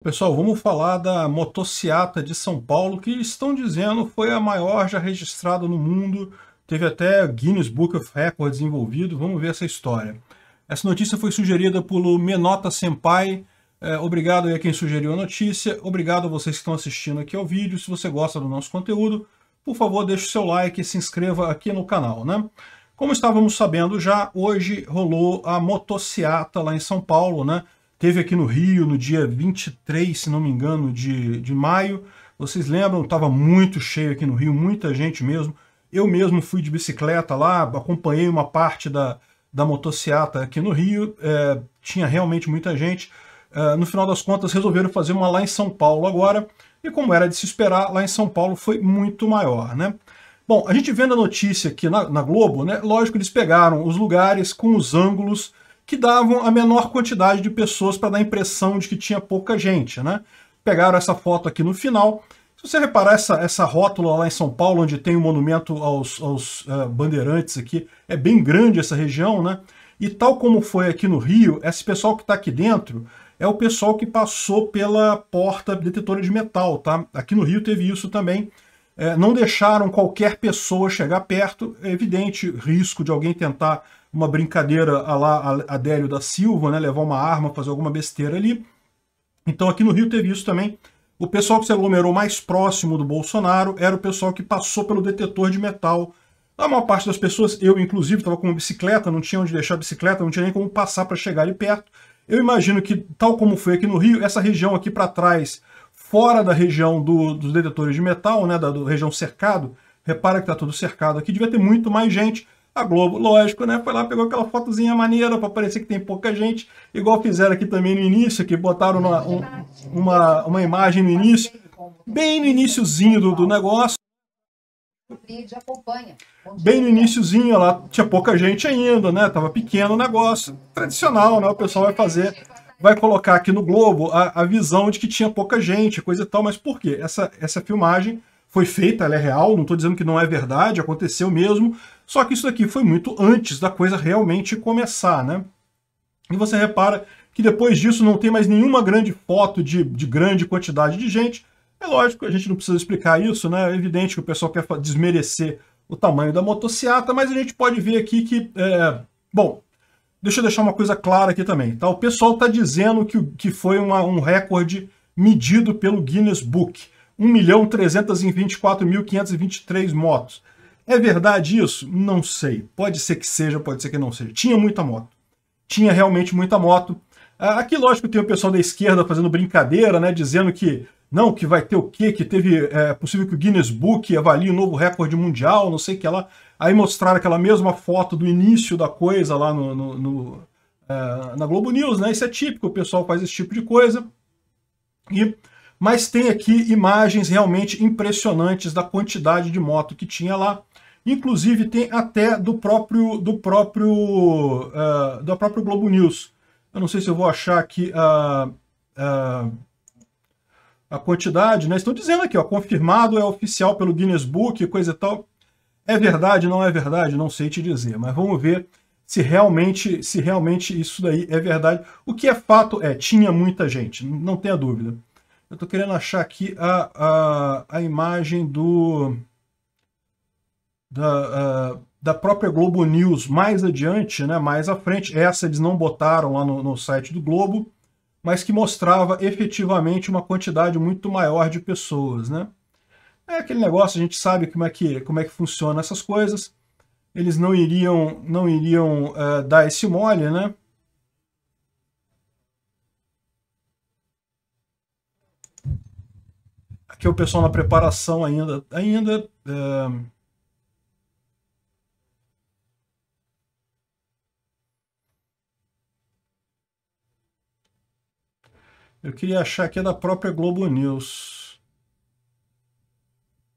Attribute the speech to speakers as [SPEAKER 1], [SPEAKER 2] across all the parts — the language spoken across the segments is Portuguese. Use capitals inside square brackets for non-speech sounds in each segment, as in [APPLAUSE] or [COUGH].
[SPEAKER 1] Pessoal, vamos falar da motociata de São Paulo, que estão dizendo foi a maior já registrada no mundo. Teve até Guinness Book of Records envolvido. Vamos ver essa história. Essa notícia foi sugerida pelo Menota Senpai. É, obrigado aí a quem sugeriu a notícia. Obrigado a vocês que estão assistindo aqui ao vídeo. Se você gosta do nosso conteúdo, por favor, deixe o seu like e se inscreva aqui no canal, né? Como estávamos sabendo já, hoje rolou a motociata lá em São Paulo, né? teve aqui no Rio no dia 23, se não me engano, de, de maio. Vocês lembram? Estava muito cheio aqui no Rio, muita gente mesmo. Eu mesmo fui de bicicleta lá, acompanhei uma parte da, da motociata aqui no Rio, é, tinha realmente muita gente. É, no final das contas, resolveram fazer uma lá em São Paulo agora, e como era de se esperar, lá em São Paulo foi muito maior, né? Bom, a gente vendo a notícia aqui na, na Globo, né? Lógico, eles pegaram os lugares com os ângulos que davam a menor quantidade de pessoas para dar a impressão de que tinha pouca gente, né? Pegaram essa foto aqui no final. Se você reparar essa, essa rótula lá em São Paulo, onde tem o um monumento aos, aos uh, bandeirantes aqui, é bem grande essa região, né? E tal como foi aqui no Rio, esse pessoal que está aqui dentro é o pessoal que passou pela porta detetora de metal, tá? Aqui no Rio teve isso também, é, não deixaram qualquer pessoa chegar perto, é evidente risco de alguém tentar uma brincadeira a lá Adélio da Silva, né, levar uma arma, fazer alguma besteira ali. Então aqui no Rio teve isso também. O pessoal que se aglomerou mais próximo do Bolsonaro era o pessoal que passou pelo detetor de metal. A maior parte das pessoas, eu inclusive, estava com uma bicicleta, não tinha onde deixar a bicicleta, não tinha nem como passar para chegar ali perto. Eu imagino que, tal como foi aqui no Rio, essa região aqui para trás fora da região do, dos detetores de metal, né, da, região cercado, repara que está tudo cercado aqui, devia ter muito mais gente. A Globo, lógico, né, foi lá, pegou aquela fotozinha maneira para parecer que tem pouca gente, igual fizeram aqui também no início, que botaram uma, um, uma, uma imagem no início, bem no iníciozinho do, do negócio, Bem no iníciozinho, lá tinha pouca gente ainda, né? Tava pequeno o negócio, tradicional, né? O pessoal vai fazer vai colocar aqui no Globo a, a visão de que tinha pouca gente, coisa e tal, mas por quê? Essa, essa filmagem foi feita, ela é real, não estou dizendo que não é verdade, aconteceu mesmo, só que isso daqui foi muito antes da coisa realmente começar, né? E você repara que depois disso não tem mais nenhuma grande foto de, de grande quantidade de gente. É lógico, a gente não precisa explicar isso, né? É evidente que o pessoal quer desmerecer o tamanho da motocicleta, mas a gente pode ver aqui que, é... bom, Deixa eu deixar uma coisa clara aqui também, tá? O pessoal está dizendo que, que foi uma, um recorde medido pelo Guinness Book. 1.324.523 motos. É verdade isso? Não sei. Pode ser que seja, pode ser que não seja. Tinha muita moto. Tinha realmente muita moto. Ah, aqui, lógico, tem o pessoal da esquerda fazendo brincadeira, né? Dizendo que não, que vai ter o quê? Que teve. É possível que o Guinness Book avalie o um novo recorde mundial, não sei o que lá. Aí mostraram aquela mesma foto do início da coisa lá no, no, no é, na Globo News, né? Isso é típico, o pessoal faz esse tipo de coisa. E, mas tem aqui imagens realmente impressionantes da quantidade de moto que tinha lá. Inclusive tem até do próprio do próprio uh, da própria Globo News. Eu não sei se eu vou achar aqui a uh, uh, a quantidade, né? Estão dizendo aqui, ó, confirmado é oficial pelo Guinness Book, coisa e tal. É verdade, não é verdade, não sei te dizer, mas vamos ver se realmente, se realmente isso daí é verdade. O que é fato é, tinha muita gente, não tenha dúvida. Eu estou querendo achar aqui a, a, a imagem do da, a, da própria Globo News mais adiante, né, mais à frente. Essa eles não botaram lá no, no site do Globo mas que mostrava efetivamente uma quantidade muito maior de pessoas, né? É aquele negócio, a gente sabe como é que, como é que funciona essas coisas. Eles não iriam, não iriam uh, dar esse mole, né? Aqui é o pessoal na preparação ainda, ainda uh, Eu queria achar aqui é da própria Globo News.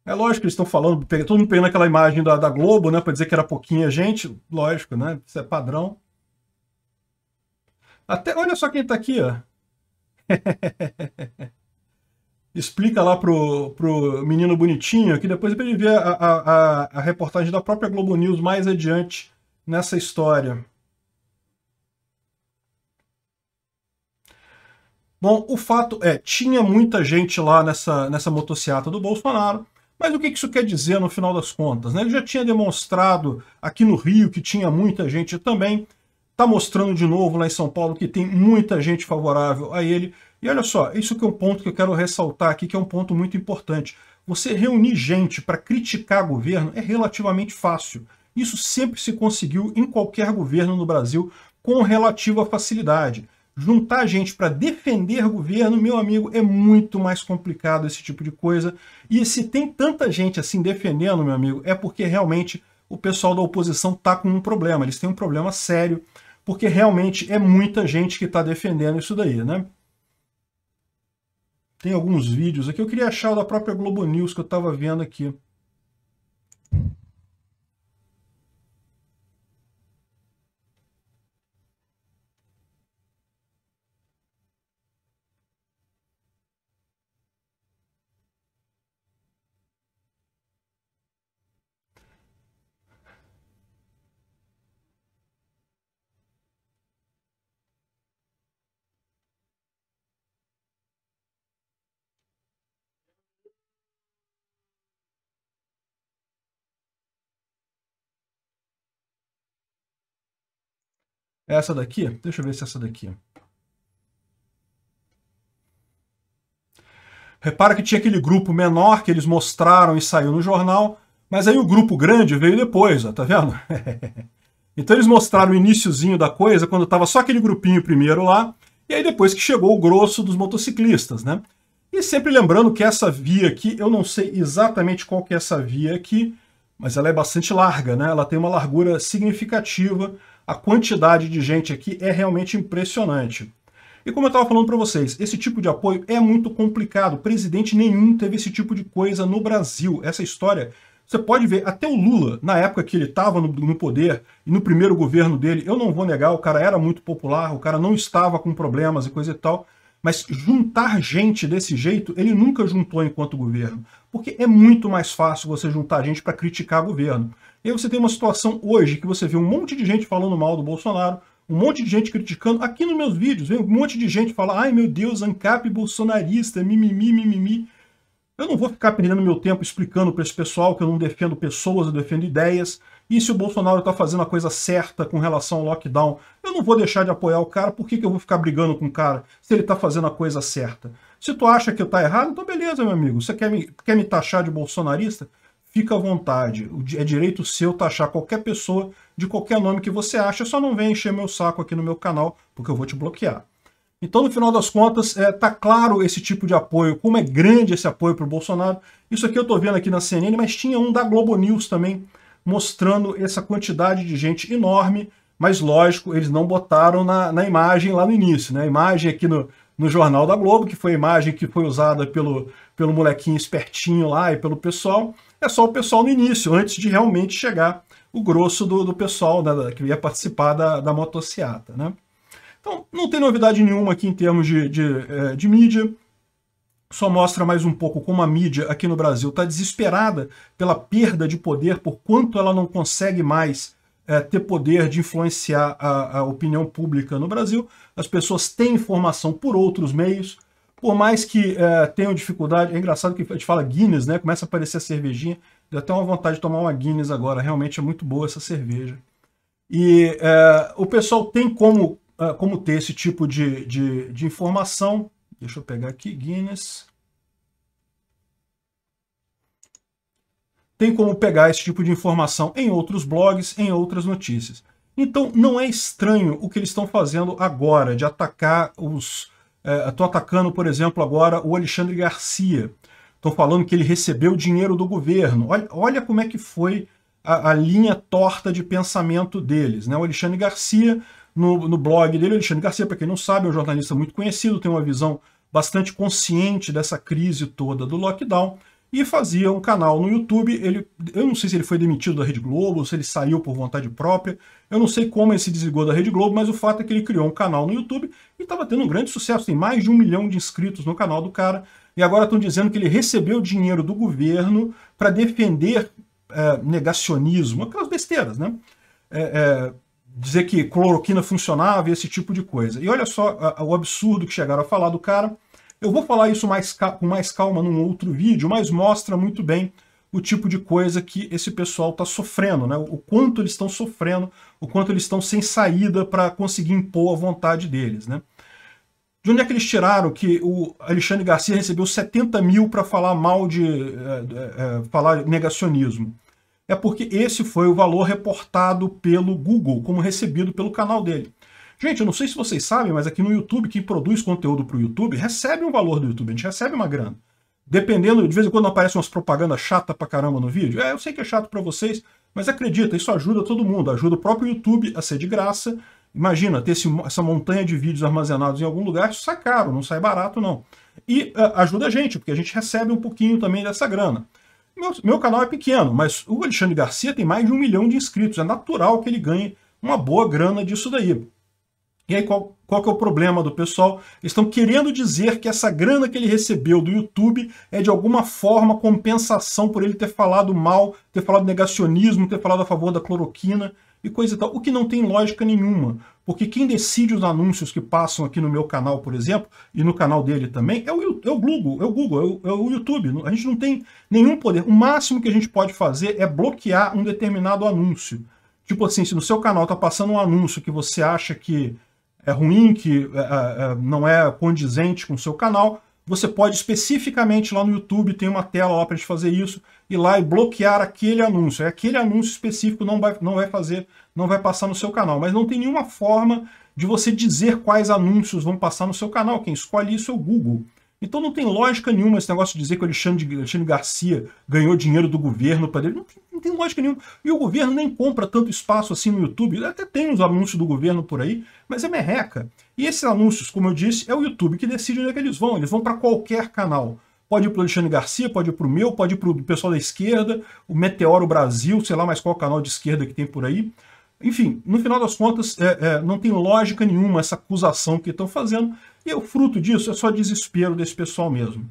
[SPEAKER 1] É lógico que eles estão falando, todo mundo pegando aquela imagem da, da Globo, né, para dizer que era pouquinha gente, lógico, né? Isso é padrão. Até, olha só quem está aqui, ó. [LAUGHS] Explica lá pro, pro menino bonitinho, que depois ele vê a, a, a reportagem da própria Globo News mais adiante nessa história. Bom, o fato é, tinha muita gente lá nessa, nessa motociata do Bolsonaro, mas o que isso quer dizer no final das contas? Né? Ele já tinha demonstrado aqui no Rio que tinha muita gente também, está mostrando de novo lá em São Paulo que tem muita gente favorável a ele. E olha só, isso que é um ponto que eu quero ressaltar aqui, que é um ponto muito importante. Você reunir gente para criticar governo é relativamente fácil. Isso sempre se conseguiu em qualquer governo no Brasil com relativa facilidade juntar gente para defender governo, meu amigo, é muito mais complicado esse tipo de coisa. E se tem tanta gente assim defendendo, meu amigo, é porque realmente o pessoal da oposição tá com um problema. Eles têm um problema sério, porque realmente é muita gente que está defendendo isso daí, né? Tem alguns vídeos aqui. Eu queria achar o da própria Globo News que eu estava vendo aqui. É essa daqui? Deixa eu ver se é essa daqui. Repara que tinha aquele grupo menor que eles mostraram e saiu no jornal, mas aí o grupo grande veio depois, ó, tá vendo? [LAUGHS] então eles mostraram o iníciozinho da coisa quando estava só aquele grupinho primeiro lá, e aí depois que chegou o grosso dos motociclistas, né? E sempre lembrando que essa via aqui, eu não sei exatamente qual que é essa via aqui, mas ela é bastante larga, né? Ela tem uma largura significativa, a quantidade de gente aqui é realmente impressionante. E como eu estava falando para vocês, esse tipo de apoio é muito complicado. Presidente nenhum teve esse tipo de coisa no Brasil. Essa história, você pode ver, até o Lula, na época que ele estava no, no, poder, e no primeiro governo dele, eu não vou negar, o cara era muito popular, o cara não estava com problemas e coisa e tal. Mas juntar gente desse jeito, ele nunca juntou enquanto governo. Porque é muito mais fácil você juntar gente para criticar governo. E aí você tem uma situação hoje que você vê um monte de gente falando mal do Bolsonaro, um monte de gente criticando. Aqui nos meus vídeos vem um monte de gente falar: ai meu Deus, ANCAP bolsonarista, mimimi, mimimi. Eu não vou ficar perdendo meu tempo explicando para esse pessoal que eu não defendo pessoas, eu defendo ideias. E se o Bolsonaro está fazendo a coisa certa com relação ao lockdown, eu não vou deixar de apoiar o cara, por que, que eu vou ficar brigando com o cara se ele está fazendo a coisa certa? Se tu acha que eu tá errado, então beleza, meu amigo. Você quer me, quer me taxar de bolsonarista? fica à vontade. É direito seu taxar qualquer pessoa de qualquer nome que você acha, só não vem encher meu saco aqui no meu canal, porque eu vou te bloquear. Então, no final das contas, é, tá claro esse tipo de apoio, como é grande esse apoio para o Bolsonaro. Isso aqui eu estou vendo aqui na CNN, mas tinha um da Globo News também, mostrando essa quantidade de gente enorme, mas lógico, eles não botaram na, na imagem lá no início, né? A imagem aqui no, no Jornal da Globo, que foi a imagem que foi usada pelo, pelo molequinho espertinho lá e pelo pessoal. É só o pessoal no início, antes de realmente chegar o grosso do, do pessoal né, que ia participar da, da motociata. Né? Então, não tem novidade nenhuma aqui em termos de, de, eh, de mídia só mostra mais um pouco como a mídia aqui no Brasil está desesperada pela perda de poder, por quanto ela não consegue mais é, ter poder de influenciar a, a, opinião pública no Brasil. As pessoas têm informação por outros meios, por mais que é, tenham dificuldade. É engraçado que a gente fala Guinness, né? Começa a aparecer a cervejinha. Deu até uma vontade de tomar uma Guinness agora. Realmente é muito boa essa cerveja. E é, o pessoal tem como, é, como ter esse tipo de, de, de informação. Deixa eu pegar aqui, Guinness. tem como pegar esse tipo de informação em outros blogs, em outras notícias. Então não é estranho o que eles estão fazendo agora, de atacar os... Estou é, atacando, por exemplo, agora o Alexandre Garcia. Estão falando que ele recebeu dinheiro do governo. Olha, olha como é que foi a, a, linha torta de pensamento deles. Né? O Alexandre Garcia, no, no blog dele, Alexandre Garcia, para quem não sabe, é um jornalista muito conhecido, tem uma visão bastante consciente dessa crise toda do lockdown e fazia um canal no YouTube. Ele, eu não sei se ele foi demitido da Rede Globo, se ele saiu por vontade própria. Eu não sei como ele se desligou da Rede Globo, mas o fato é que ele criou um canal no YouTube e estava tendo um grande sucesso. Tem mais de um milhão de inscritos no canal do cara. E agora estão dizendo que ele recebeu dinheiro do governo para defender é, negacionismo, aquelas besteiras, né? É, é, dizer que cloroquina funcionava e esse tipo de coisa. E olha só o absurdo que chegaram a falar do cara. Eu vou falar isso mais, com mais calma num outro vídeo, mas mostra muito bem o tipo de coisa que esse pessoal está sofrendo, né? o quanto eles estão sofrendo, o quanto eles estão sem saída para conseguir impor a vontade deles. Né? De onde é que eles tiraram que o Alexandre Garcia recebeu 70 mil para falar mal de. É, é, falar negacionismo? É porque esse foi o valor reportado pelo Google como recebido pelo canal dele. Gente, eu não sei se vocês sabem, mas aqui no YouTube, quem produz conteúdo para o YouTube recebe um valor do YouTube, a gente recebe uma grana. Dependendo, de vez em quando aparecem umas propagandas chata pra caramba no vídeo. É, eu sei que é chato para vocês, mas acredita, isso ajuda todo mundo, ajuda o próprio YouTube a ser de graça. Imagina, ter esse, essa montanha de vídeos armazenados em algum lugar, isso sai caro, não sai barato não. E uh, ajuda a gente, porque a gente recebe um pouquinho também dessa grana. Meu, meu canal é pequeno, mas o Alexandre Garcia tem mais de um milhão de inscritos, é natural que ele ganhe uma boa grana disso daí. E aí, qual, qual que é o problema do pessoal? Eles estão querendo dizer que essa grana que ele recebeu do YouTube é de alguma forma compensação por ele ter falado mal, ter falado negacionismo, ter falado a favor da cloroquina e coisa e tal, o que não tem lógica nenhuma, porque quem decide os anúncios que passam aqui no meu canal, por exemplo, e no canal dele também, é o, é o Google, é o Google, é o, é o YouTube. A gente não tem nenhum poder. O máximo que a gente pode fazer é bloquear um determinado anúncio. Tipo assim, se no seu canal está passando um anúncio que você acha que é ruim, que é, é, é, não é condizente com o seu canal, você pode especificamente lá no YouTube, tem uma tela lá para gente fazer isso, ir lá e bloquear aquele anúncio. É aquele anúncio específico não vai, não vai fazer, não vai passar no seu canal. Mas não tem nenhuma forma de você dizer quais anúncios vão passar no seu canal. Quem escolhe isso é o Google. Então não tem lógica nenhuma esse negócio de dizer que o Alexandre, Alexandre Garcia ganhou dinheiro do governo para ele. Não tem tem lógica nenhuma. E o governo nem compra tanto espaço assim no YouTube. Até tem os anúncios do governo por aí, mas é merreca. E esses anúncios, como eu disse, é o YouTube que decide onde é que eles vão. Eles vão para qualquer canal. Pode ir para o Alexandre Garcia, pode ir para o meu, pode ir para o pessoal da esquerda, o Meteoro Brasil, sei lá mais qual canal de esquerda que tem por aí. Enfim, no final das contas, é, é, não tem lógica nenhuma essa acusação que estão fazendo. E o fruto disso é só desespero desse pessoal mesmo.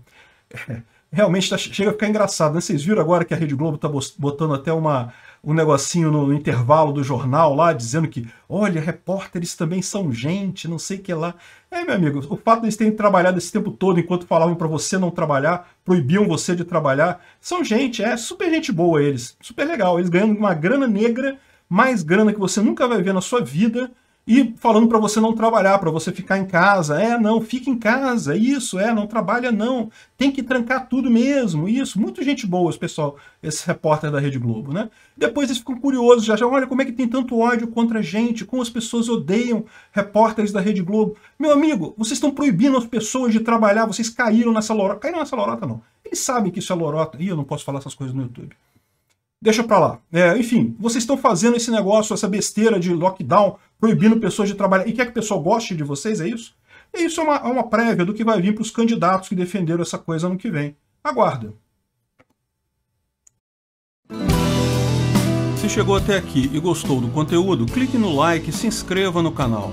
[SPEAKER 1] É realmente tá, chega a ficar engraçado. Né? Vocês viram agora que a Rede Globo está botando até uma, um negocinho no, no, intervalo do jornal lá, dizendo que, olha, repórteres também são gente, não sei o que lá. É, meu amigo, o fato deles de terem trabalhado esse tempo todo enquanto falavam para você não trabalhar, proibiam você de trabalhar, são gente, é super gente boa eles, super legal. Eles ganhando uma grana negra, mais grana que você nunca vai ver na sua vida, e falando para você não trabalhar, para você ficar em casa. É, não, fica em casa, isso, é, não trabalha não. Tem que trancar tudo mesmo, isso. Muito gente boa, esse pessoal, esse repórter da Rede Globo, né? Depois eles ficam curiosos, já já, olha como é que tem tanto ódio contra a gente, como as pessoas odeiam repórteres da Rede Globo. Meu amigo, vocês estão proibindo as pessoas de trabalhar, vocês caíram nessa lorota. Caíram nessa lorota não. Eles sabem que isso é lorota. Ih, eu não posso falar essas coisas no YouTube deixa pra lá. É, enfim, vocês estão fazendo esse negócio, essa besteira de lockdown proibindo pessoas de trabalhar e quer que o pessoal goste de vocês, é isso? E isso é uma, é uma prévia do que vai vir para os candidatos que defenderam essa coisa ano que vem. Aguarda. Se chegou até aqui e gostou do conteúdo, clique no like e se inscreva no canal.